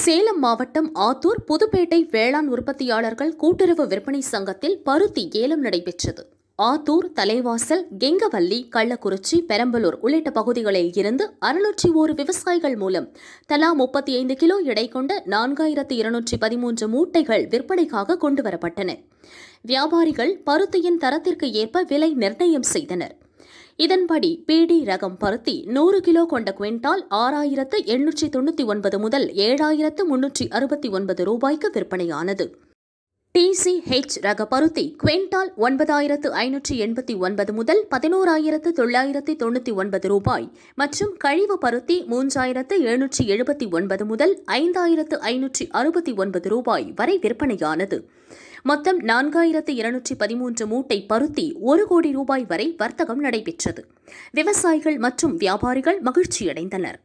சேலம் மாவட்டம் ஆத்தூர் புதுப்பேட்டை வேளாண் உற்பத்தியாளர்கள் கூட்டுறவு விற்பனை சங்கத்தில் பருத்தி ஏலம் நடைபெற்றது ஆத்தூர் தலைவாசல் கெங்கவல்லி கள்ளக்குறிச்சி பெரம்பலூர் உள்ளிட்ட பகுதிகளில் இருந்து அறுநூற்றி ஒரு விவசாயிகள் மூலம் தலா முப்பத்தி ஐந்து கிலோ எடை கொண்ட நான்காயிரத்து இருநூற்றி பதிமூன்று மூட்டைகள் விற்பனைக்காக கொண்டுவரப்பட்டன வியாபாரிகள் பருத்தியின் தரத்திற்கு ஏற்ப விலை நிர்ணயம் செய்தனர் இதன்படி பிடி ரகம் பருத்தி நூறு கிலோ கொண்ட குவிண்டால் ஆறாயிரத்து எண்ணூற்றி தொண்ணூற்றி ஒன்பது முதல் ஏழாயிரத்து முன்னூற்றி அறுபத்தி ஒன்பது ரூபாய்க்கு விற்பனையானது டிசிஹெச் ரக பருத்தி குவிண்டால் ஒன்பதாயிரத்து ஐநூற்றி எண்பத்தி ஒன்பது முதல் பதினோராயிரத்து தொள்ளாயிரத்து தொண்ணூற்றி ஒன்பது ரூபாய் மற்றும் கழிவு பருத்தி மூன்றாயிரத்து எழுநூற்றி எழுபத்தி ஒன்பது முதல் ஐந்தாயிரத்து ஐநூற்றி அறுபத்தி ஒன்பது ரூபாய் வரை விற்பனையானது மொத்தம் நான்காயிரத்து இருநூற்றி பதிமூன்று மூட்டை பருத்தி ஒரு கோடி ரூபாய் வரை வர்த்தகம் நடைபெற்றது விவசாயிகள் மற்றும் வியாபாரிகள் மகிழ்ச்சியடைந்தனா்